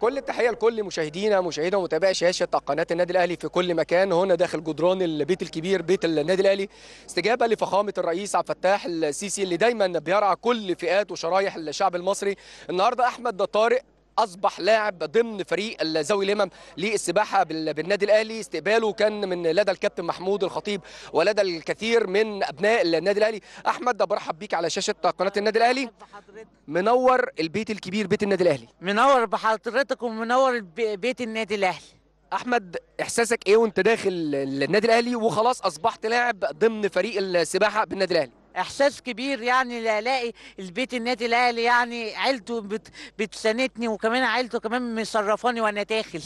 كل التحيه لكل مشاهدينا مشاهدينا ومتابعي شاشه قناه النادي الاهلي في كل مكان هنا داخل جدران البيت الكبير بيت النادي الاهلي استجابه لفخامه الرئيس عبد الفتاح السيسي اللي دايما بيرعى كل فئات وشرايح الشعب المصري النهارده احمد طارق اصبح لاعب ضمن فريق ذوي الهمم للسباحه بالنادي الاهلي استقباله كان من لدى الكابتن محمود الخطيب ولدى الكثير من ابناء النادي الاهلي احمد برحب بيك على شاشه قناه النادي الاهلي منور البيت الكبير بيت النادي الاهلي منور بحضرتك ومنور بيت النادي الاهلي احمد احساسك ايه وانت داخل النادي الاهلي وخلاص اصبحت لاعب ضمن فريق السباحه بالنادي الاهلي احساس كبير يعني الاقي البيت النادي الاهلي يعني عيلته بت بتساندني وكمان عيلته كمان مصرفاني وانا داخل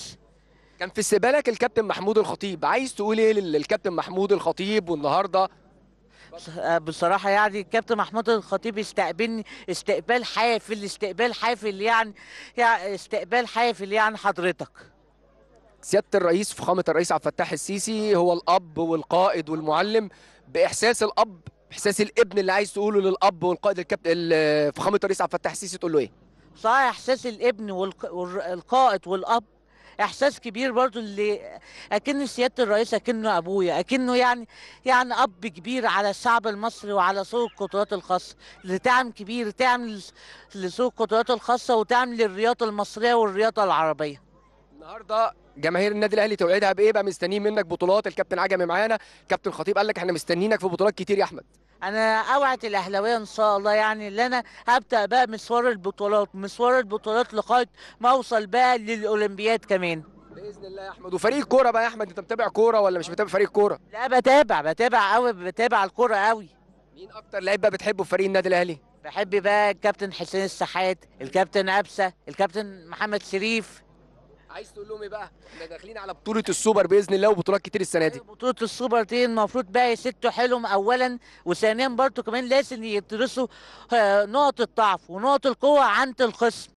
كان في استقبالك الكابتن محمود الخطيب عايز تقول ايه للكابتن محمود الخطيب والنهارده آه، بصراحه يعني الكابتن محمود الخطيب استقبلني استقبال حافل استقبال حافل يعني, يعني استقبال حافل يعني حضرتك سياده الرئيس فخامه الرئيس عبد الفتاح السيسي هو الاب والقائد والمعلم باحساس الاب احساس الابن اللي عايز تقوله للاب والقائد الكابتن فخامه الرئيس عبد الفتاح السيسي تقول له ايه؟ صحيح احساس الابن والقائد والاب احساس كبير برضو اللي اكن سياده الرئيس اكنه ابويا اكنه يعني يعني اب كبير على الشعب المصري وعلى سوق القطارات الخاصه اللي تعمل كبير تعمل لسوق القطارات الخاصه وتعمل للرياضه المصريه والرياضه العربيه النهارده جماهير النادي الاهلي توعدها بايه بقى مستنيين منك بطولات الكابتن عجمي معانا كابتن خطيب قال لك احنا مستنيينك في بطولات كتير يا احمد انا اوعد الاهلاويه ان شاء الله يعني اللي انا هبدا بقى مشوار البطولات مشوار البطولات لغايه ما اوصل بقى للاولمبياد كمان باذن الله يا احمد وفريق كوره بقى يا احمد انت متابع كوره ولا مش متابع فريق كوره لا بتابع بتابع قوي بتابع الكوره قوي مين اكتر لعيب بقى بتحبه في فريق النادي الاهلي بحب بقى الكابتن حسين السحات الكابتن عبسه الكابتن محمد شريف عايز تقول لهم ايه بقى؟ احنا داخلين على بطوله السوبر باذن الله وبطولات كتير السنه دي. بطوله السوبر دي المفروض بقى يسدوا حيلهم اولا وثانيا برضه كمان لازم يدرسوا آه، نقط الضعف ونقط القوه عند الخصم.